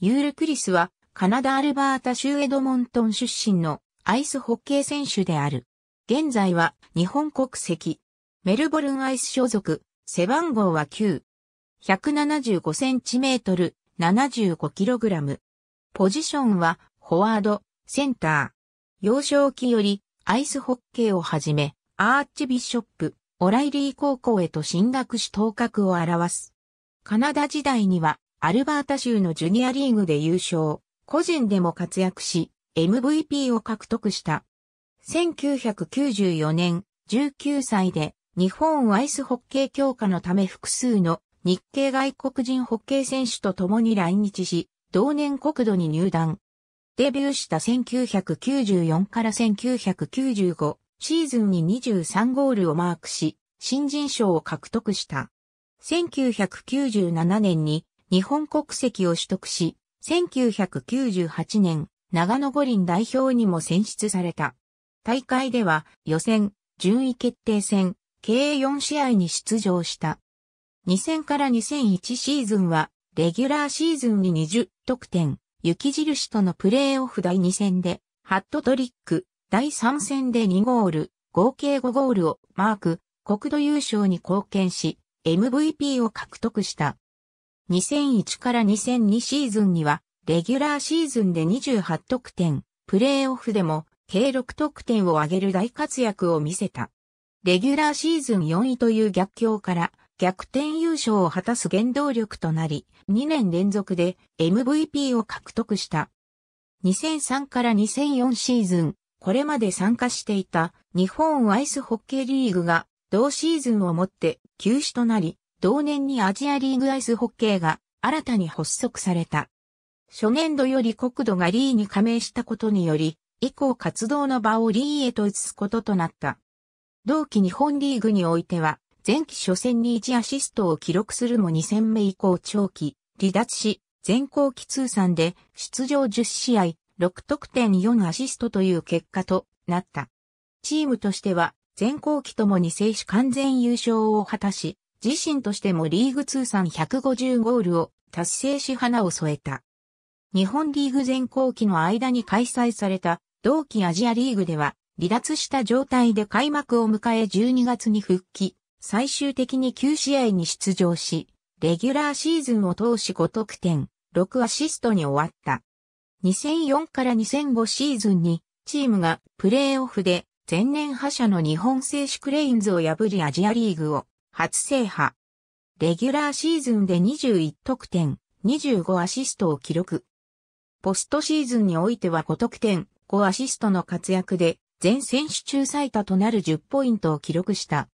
ユール・クリスは、カナダ・アルバータ州エドモントン出身のアイスホッケー選手である。現在は日本国籍。メルボルンアイス所属、背番号は9。175センチメートル、75キログラム。ポジションは、フォワード、センター。幼少期より、アイスホッケーをはじめ、アーチビショップ、オライリー高校へと進学し頭角を表す。カナダ時代には、アルバータ州のジュニアリーグで優勝、個人でも活躍し、MVP を獲得した。1994年、19歳で日本アイスホッケー強化のため複数の日系外国人ホッケー選手と共に来日し、同年国土に入団。デビューした1994から1995シーズンに23ゴールをマークし、新人賞を獲得した。1997年に日本国籍を取得し、1998年、長野五輪代表にも選出された。大会では予選、順位決定戦、計4試合に出場した。2000から2001シーズンは、レギュラーシーズンに20得点、雪印とのプレーオフ第2戦で、ハットトリック、第3戦で2ゴール、合計5ゴールをマーク、国土優勝に貢献し、MVP を獲得した。2001から2002シーズンには、レギュラーシーズンで28得点、プレーオフでも計6得点を挙げる大活躍を見せた。レギュラーシーズン4位という逆境から逆転優勝を果たす原動力となり、2年連続で MVP を獲得した。2003から2004シーズン、これまで参加していた日本アイスホッケーリーグが同シーズンをもって休止となり、同年にアジアリーグアイスホッケーが新たに発足された。初年度より国土がリーに加盟したことにより、以降活動の場をリーへと移すこととなった。同期日本リーグにおいては、前期初戦に1アシストを記録するも2戦目以降長期、離脱し、全校期通算で出場10試合、6得点4アシストという結果となった。チームとしては、全校期ともに選手完全優勝を果たし、自身としてもリーグ通算150ゴールを達成し花を添えた。日本リーグ前後期の間に開催された同期アジアリーグでは離脱した状態で開幕を迎え12月に復帰、最終的に9試合に出場し、レギュラーシーズンを通し5得点、6アシストに終わった。2004から2005シーズンにチームがプレーオフで前年覇者の日本製紙クレインズを破りアジアリーグを初制覇。レギュラーシーズンで21得点、25アシストを記録。ポストシーズンにおいては5得点、5アシストの活躍で、全選手中最多となる10ポイントを記録した。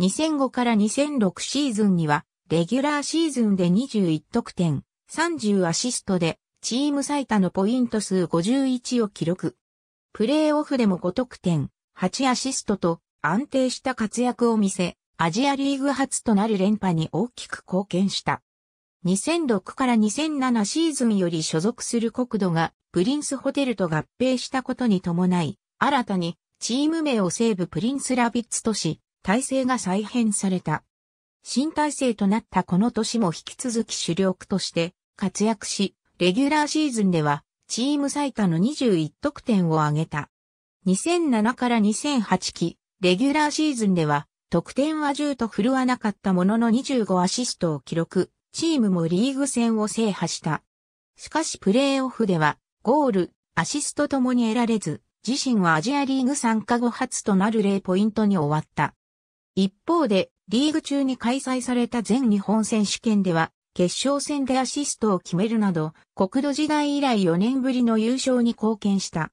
2005から2006シーズンには、レギュラーシーズンで21得点、30アシストで、チーム最多のポイント数51を記録。プレーオフでも5得点、8アシストと安定した活躍を見せ、アジアリーグ初となる連覇に大きく貢献した。2006から2007シーズンより所属する国土がプリンスホテルと合併したことに伴い、新たにチーム名を西部プリンスラビッツとし、体制が再編された。新体制となったこの年も引き続き主力として活躍し、レギュラーシーズンではチーム最多の21得点を挙げた。2007から2008期、レギュラーシーズンでは得点は10と振るわなかったものの25アシストを記録、チームもリーグ戦を制覇した。しかしプレーオフでは、ゴール、アシストともに得られず、自身はアジアリーグ参加後初となる0ポイントに終わった。一方で、リーグ中に開催された全日本選手権では、決勝戦でアシストを決めるなど、国土時代以来4年ぶりの優勝に貢献した。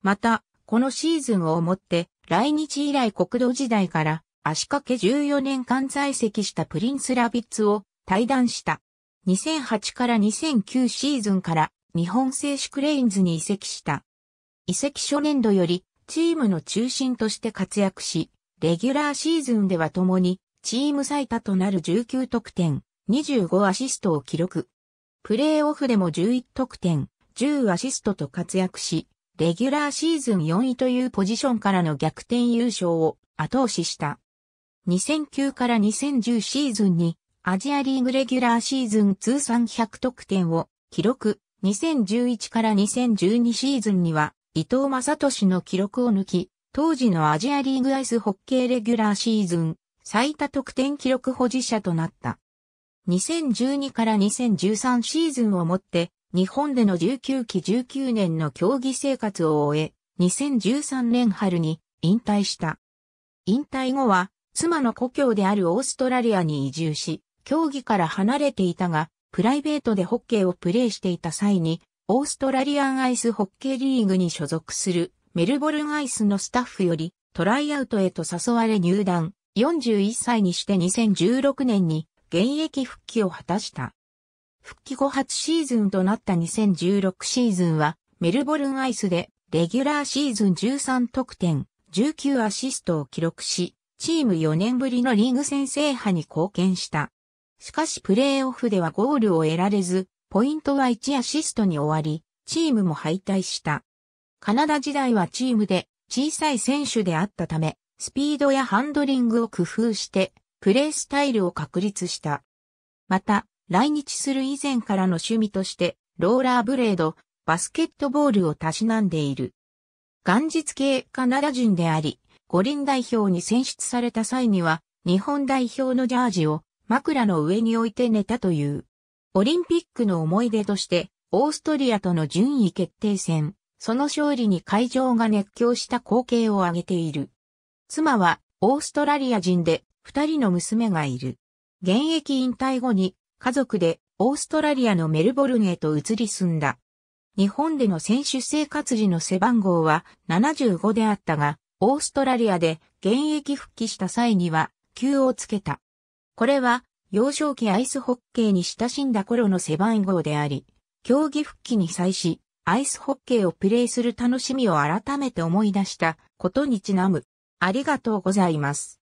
また、このシーズンをもって、来日以来国土時代から足掛け14年間在籍したプリンス・ラビッツを退団した。2008から2009シーズンから日本製紙クレインズに移籍した。移籍初年度よりチームの中心として活躍し、レギュラーシーズンでは共にチーム最多となる19得点、25アシストを記録。プレーオフでも11得点、10アシストと活躍し、レギュラーシーズン4位というポジションからの逆転優勝を後押しした。2009から2010シーズンにアジアリーグレギュラーシーズン通算100得点を記録。2011から2012シーズンには伊藤正俊の記録を抜き、当時のアジアリーグアイスホッケーレギュラーシーズン最多得点記録保持者となった。2012から2013シーズンをもって日本での19期19年の競技生活を終え、2013年春に引退した。引退後は妻の故郷であるオーストラリアに移住し、競技から離れていたが、プライベートでホッケーをプレーしていた際に、オーストラリアンアイスホッケーリーグに所属するメルボルンアイスのスタッフよりトライアウトへと誘われ入団、41歳にして2016年に現役復帰を果たした。復帰後初シーズンとなった2016シーズンはメルボルンアイスでレギュラーシーズン13得点、19アシストを記録し、チーム4年ぶりのリーグ戦制覇に貢献した。しかしプレーオフではゴールを得られず、ポイントは1アシストに終わり、チームも敗退した。カナダ時代はチームで小さい選手であったため、スピードやハンドリングを工夫して、プレースタイルを確立した。また、来日する以前からの趣味として、ローラーブレード、バスケットボールをたしなんでいる。元日系カナダ人であり、五輪代表に選出された際には、日本代表のジャージを枕の上に置いて寝たという。オリンピックの思い出として、オーストリアとの順位決定戦、その勝利に会場が熱狂した光景を挙げている。妻はオーストラリア人で二人の娘がいる。現役引退後に家族でオーストラリアのメルボルンへと移り住んだ。日本での選手生活時の背番号は75であったが、オーストラリアで現役復帰した際には、球をつけた。これは、幼少期アイスホッケーに親しんだ頃の背番号であり、競技復帰に際し、アイスホッケーをプレイする楽しみを改めて思い出したことにちなむ。ありがとうございます。